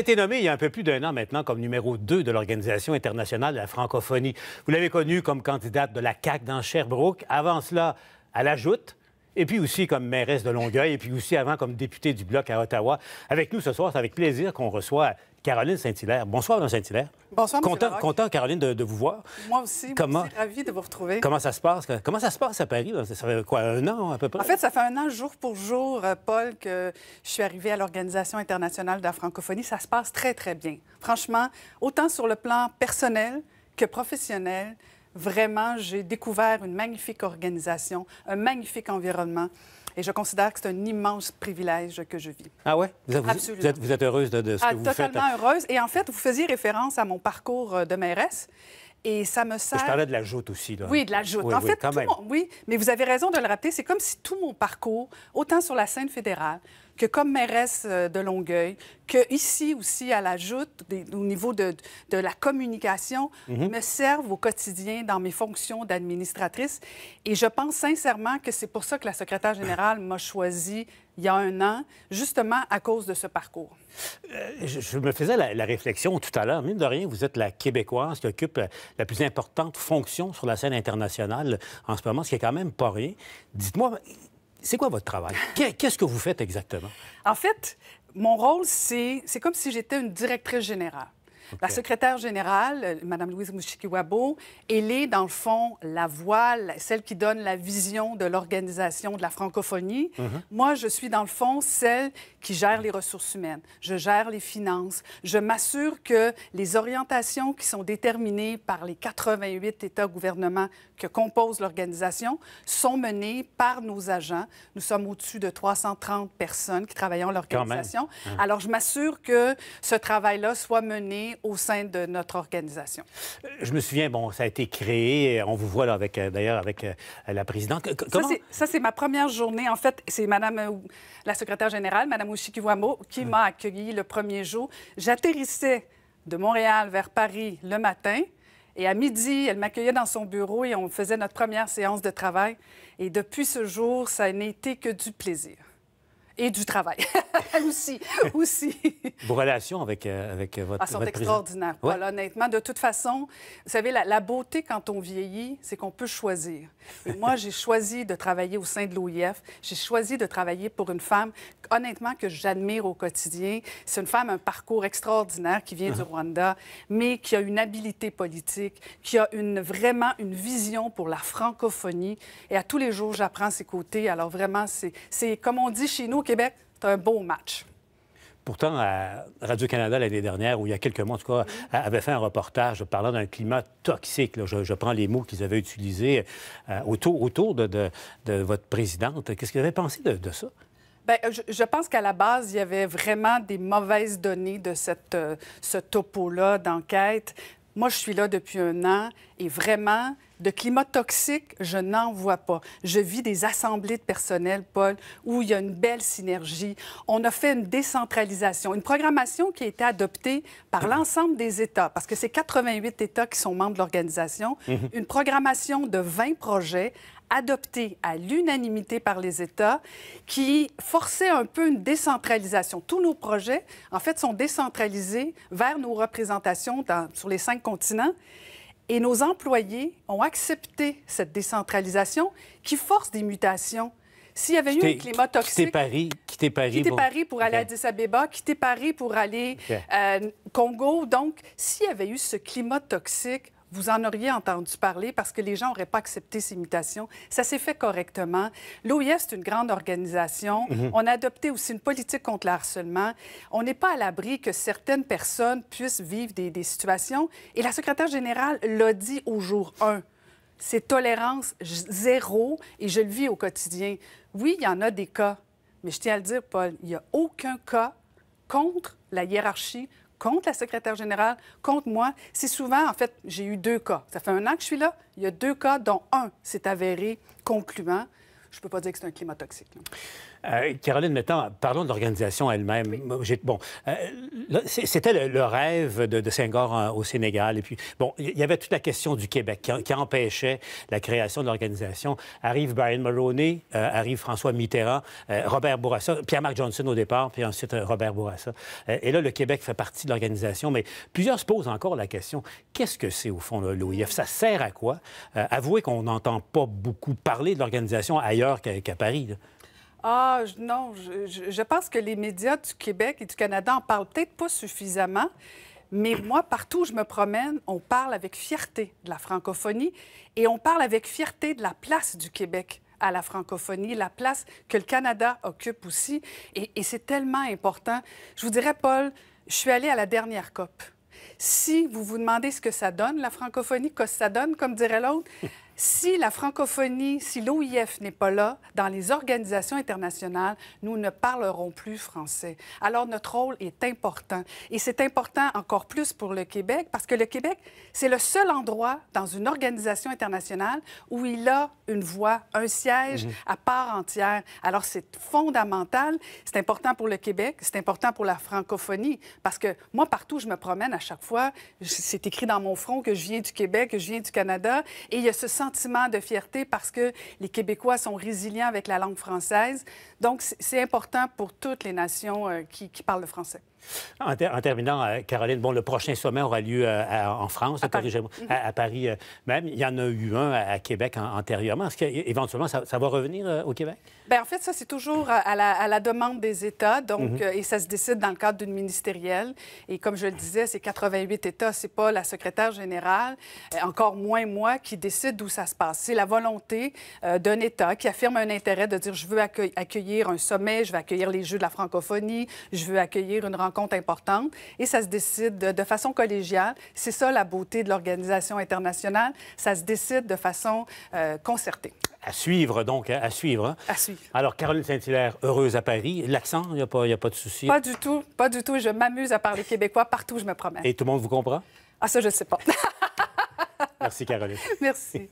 a été nommé il y a un peu plus d'un an maintenant comme numéro 2 de l'Organisation internationale de la francophonie. Vous l'avez connue comme candidate de la CAQ dans Sherbrooke. Avant cela, à l'ajout et puis aussi comme mairesse de Longueuil, et puis aussi avant comme députée du Bloc à Ottawa. Avec nous ce soir, c'est avec plaisir qu'on reçoit Caroline Saint-Hilaire. Bonsoir, Mme Saint-Hilaire. Bonsoir, Content, content, Caroline, de, vous voir. Moi aussi, comment, ravie de vous retrouver. Comment ça se passe? Comment ça se passe à Paris? Ça fait quoi, un an à peu près? En fait, ça fait un an, jour pour jour, euh, Paul, que je suis arrivée à l'Organisation internationale de la francophonie. Ça se passe très, très bien. Franchement, autant sur le plan personnel que professionnel, Vraiment, j'ai découvert une magnifique organisation, un magnifique environnement. Et je considère que c'est un immense privilège que je vis. Ah ouais? Vous, vous, êtes, heureuse de, ce ah, que vous totalement faites? Totalement heureuse. Et en fait, vous faisiez référence à mon parcours euh, de mairesse. Et ça me sert. Je parlais de la joute aussi. Là. Oui, de la joute. en fait, oui, mais vous avez raison de le rappeler. C'est comme si tout mon parcours, autant sur la scène fédérale, que comme mairesse euh, de Longueuil, que ici aussi à la Joute, au niveau de, de la communication, mhm. me servent au quotidien dans mes fonctions d'administratrice. Et je pense sincèrement que c'est pour ça que la secrétaire générale m'a choisi il y a un an, justement à cause de ce parcours. Euh, je, me faisais la, la réflexion tout à l'heure. Mine de rien, vous êtes la Québécoise qui occupe la plus importante fonction sur la scène internationale en ce moment, ce qui est quand même pas rien. Dites-moi, c'est quoi votre travail? Qu'est-ce que vous faites exactement? En fait, mon rôle, c'est comme si j'étais une directrice générale. La secrétaire générale, euh, Mme Louise Mushikiwabo, elle est, dans le fond, la voile, celle qui donne la vision de l'organisation de la francophonie. Mm-hmm. Moi, je suis, dans le fond, celle qui gère les ressources humaines. Je gère les finances. Je m'assure que les orientations qui sont déterminées par les 88 États-gouvernements que compose l'organisation sont menées par nos agents. Nous sommes au-dessus de 330 personnes qui travaillent en l'organisation. Hein. Alors, je m'assure que ce travail-là soit mené au sein de notre organisation. Euh, je me souviens, bon, ça a été créé, on vous voit là avec, euh, d'ailleurs avec euh, la présidente. Comment... Ça, c'est ma première journée. En fait, c'est Madame la secrétaire générale, Madame Oshikiwamo, qui m'a accueillie le premier jour. J'atterrissais de Montréal vers Paris le matin. Et à midi, elle m'accueillait dans son bureau et on faisait notre première séance de travail. Et depuis ce jour, ça n'a été que du plaisir. Et du travail aussi, aussi. Vos relations avec, euh, avec euh, votre... Ah, sont extraordinaires. honnêtement, de toute façon, vous savez, la, beauté quand on vieillit, c'est qu'on peut choisir. Et moi, j'ai choisi de travailler au sein de l'OIF. J'ai choisi de travailler pour une femme, honnêtement, que j'admire au quotidien. C'est une femme, un parcours extraordinaire qui vient du ah. Rwanda, mais qui a une habilité politique, qui a une, vraiment une vision pour la francophonie. Et à tous les jours, j'apprends ses côtés. Alors vraiment, c'est comme on dit chez nous, Québec, c'est un beau match. Pourtant, Radio-Canada l'année dernière, ou il y a quelques mois en tout cas, mm-hmm. avait fait un reportage parlant d'un climat toxique. Je, prends les mots qu'ils avaient utilisés euh, autour, autour de, votre présidente. Qu'est-ce qu'ils avaient pensé de, ça? Bien, je, pense qu'à la base, il y avait vraiment des mauvaises données de cette, euh, ce topo-là d'enquête. Moi, je suis là depuis un an et vraiment, de climat toxique, je n'en vois pas. Je vis des assemblées de personnel, Paul, où il y a une belle synergie. On a fait une décentralisation, une programmation qui a été adoptée par l'ensemble des États, parce que c'est 88 États qui sont membres de l'organisation, mhm. une programmation de 20 projets adoptés à l'unanimité par les États, qui forçait un peu une décentralisation. Tous nos projets, en fait, sont décentralisés vers nos représentations sur les cinq continents. Et nos employés ont accepté cette décentralisation qui force des mutations. S'il y avait eu un climat toxique... Quitter Paris, quitter Paris, quitter pour... Paris pour aller à Addis Abeba, quitter Paris pour aller au euh, Congo. Donc, s'il y avait eu ce climat toxique, vous en auriez entendu parler parce que les gens n'auraient pas accepté ces mutations. Ça s'est fait correctement. L'OIS est une grande organisation. Mhm. On a adopté aussi une politique contre le harcèlement. On n'est pas à l'abri que certaines personnes puissent vivre des, des situations. Et la secrétaire générale l'a dit au jour 1 c'est tolérance zéro et je le vis au quotidien. Oui, il y en a des cas, mais je tiens à le dire, Paul, il n'y a aucun cas contre la hiérarchie, contre la secrétaire générale, contre moi. C'est souvent, en fait, j'ai eu deux cas. Ça fait un an que je suis là. Il y a deux cas, dont un s'est avéré concluant je ne peux pas dire que c'est un climat toxique. Euh, Caroline, maintenant, parlons de l'organisation elle-même. Bon, euh, c'était le, rêve de, de Senghor hein, au Sénégal. Et puis, bon, il y avait toute la question du Québec qui, empêchait la création de l'organisation. Arrive Brian Mulroney, euh, arrive François Mitterrand, Robert Bourassa, Pierre-Marc Johnson au départ, puis ensuite Robert Bourassa. et là, le Québec fait partie de l'organisation, mais plusieurs se posent encore la question qu'est-ce que c'est au fond l'OIF Ça sert à quoi Avouez qu'on n'entend pas beaucoup parler de l'organisation ailleurs qu'à Paris. Ah, non, je, pense que les médias du Québec et du Canada en parlent peut-être pas suffisamment, mais moi, partout où je me promène, on parle avec fierté de la francophonie et on parle avec fierté de la place du Québec à la francophonie, la place que le Canada occupe aussi. Et, c'est tellement important. Je vous dirais, Paul, je suis allée à la dernière COP. Si vous vous demandez ce que ça donne, la francophonie, quest ce que ça donne, comme dirait l'autre, si la francophonie, si l'OIF n'est pas là, dans les organisations internationales, nous ne parlerons plus français. Alors notre rôle est important. Et c'est important encore plus pour le Québec parce que le Québec, c'est le seul endroit dans une organisation internationale où il a une voix, un siège mhm. à part entière. Alors c'est fondamental. C'est important pour le Québec, c'est important pour la francophonie parce que moi, partout où je me promène à chaque fois, c'est écrit dans mon front que je viens du Québec, que je viens du Canada. Et il y a ce de fierté parce que les Québécois sont résilients avec la langue française. Donc, c'est important pour toutes les nations euh, qui, parlent le français. En, terminant, euh, Caroline, bon, le prochain sommet aura lieu euh, en France, à Paris, mm-hmm. même. Il y en a eu un à, Québec antérieurement. Est-ce qu'éventuellement, ça, ça, va revenir au Québec? Bien, en fait, ça, c'est toujours à la, demande des États. Donc, mm-hmm. et ça se décide dans le cadre d'une ministérielle. Et comme je le disais, c'est 88 États. C'est pas la secrétaire générale, encore moins moi, qui décide d'où ça ça se passe. C'est la volonté euh, d'un État qui affirme un intérêt de dire je veux accueillir un sommet, je veux accueillir les Jeux de la francophonie, je veux accueillir une rencontre importante. Et ça se décide de, façon collégiale. C'est ça la beauté de l'organisation internationale. Ça se décide de façon euh, concertée. À suivre, donc, hein, à suivre. Hein. À suivre. Alors, Caroline Saint-Hilaire, heureuse à Paris. L'accent, il n'y a, pas, a pas de souci. Pas du tout, pas du tout. Je m'amuse à parler québécois partout, je me promets. Et tout le monde vous comprend? Ah, ça, je ne sais pas. Merci, Caroline. Merci.